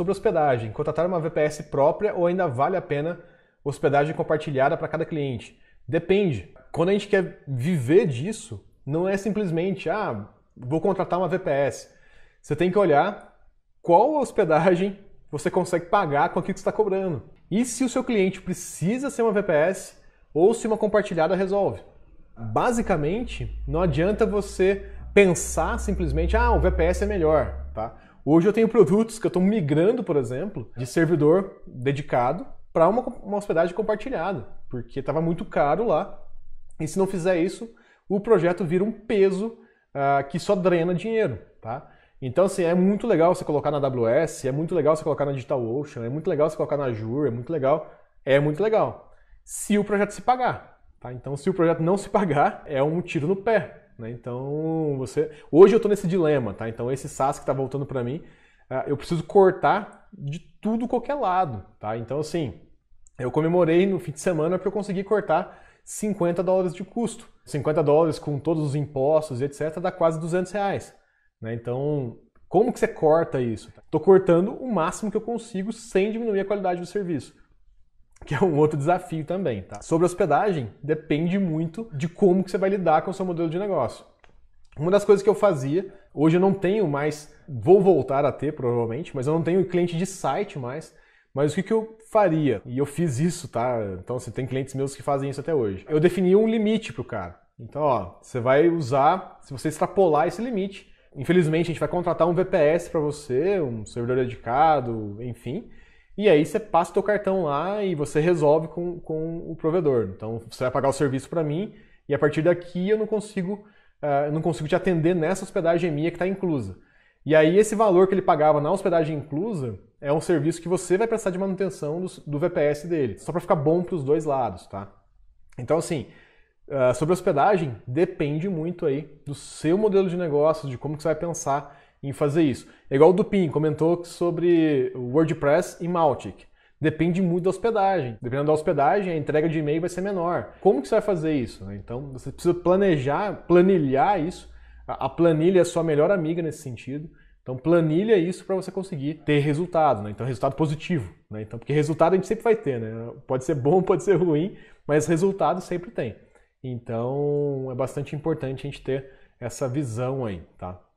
Sobre hospedagem, contratar uma VPS própria ou ainda vale a pena hospedagem compartilhada para cada cliente? Depende. Quando a gente quer viver disso, não é simplesmente, ah, vou contratar uma VPS. Você tem que olhar qual hospedagem você consegue pagar com aquilo que você está cobrando. E se o seu cliente precisa ser uma VPS ou se uma compartilhada resolve. Basicamente, não adianta você pensar simplesmente, ah, o VPS é melhor, tá? Hoje eu tenho produtos que eu estou migrando, por exemplo, de servidor dedicado para uma, uma hospedagem compartilhada, porque estava muito caro lá. E se não fizer isso, o projeto vira um peso uh, que só drena dinheiro, tá? Então, assim, é muito legal você colocar na AWS, é muito legal você colocar na DigitalOcean, é muito legal você colocar na Azure, é muito legal. É muito legal. Se o projeto se pagar, tá? Então, se o projeto não se pagar, é um tiro no pé, né? Então, você. Hoje eu estou nesse dilema, tá? Então, esse saas que está voltando para mim, ah, eu preciso cortar de tudo qualquer lado, tá? Então, assim, eu comemorei no fim de semana porque eu consegui cortar 50 dólares de custo. 50 dólares com todos os impostos e etc. dá quase 200 reais. Né? Então, como que você corta isso? Estou cortando o máximo que eu consigo sem diminuir a qualidade do serviço que é um outro desafio também, tá? Sobre hospedagem, depende muito de como que você vai lidar com o seu modelo de negócio. Uma das coisas que eu fazia, hoje eu não tenho mais, vou voltar a ter provavelmente, mas eu não tenho cliente de site mais. Mas o que, que eu faria? E eu fiz isso, tá? Então, assim, tem clientes meus que fazem isso até hoje. Eu defini um limite pro cara. Então, ó, você vai usar, se você extrapolar esse limite, infelizmente a gente vai contratar um VPS para você, um servidor dedicado, enfim, e aí você passa o teu cartão lá e você resolve com, com o provedor. Então você vai pagar o serviço para mim e a partir daqui eu não consigo, uh, não consigo te atender nessa hospedagem minha que está inclusa. E aí esse valor que ele pagava na hospedagem inclusa é um serviço que você vai prestar de manutenção do, do VPS dele, só para ficar bom para os dois lados, tá? Então assim, uh, sobre a hospedagem depende muito aí do seu modelo de negócio, de como que você vai pensar em fazer isso. É igual o Dupin comentou sobre WordPress e Maltic. Depende muito da hospedagem. Dependendo da hospedagem, a entrega de e-mail vai ser menor. Como que você vai fazer isso? Né? Então, você precisa planejar, planilhar isso. A planilha é a sua melhor amiga nesse sentido. Então, planilha isso para você conseguir ter resultado, né? Então, resultado positivo, né? Então, porque resultado a gente sempre vai ter, né? Pode ser bom, pode ser ruim, mas resultado sempre tem. Então, é bastante importante a gente ter essa visão aí, tá?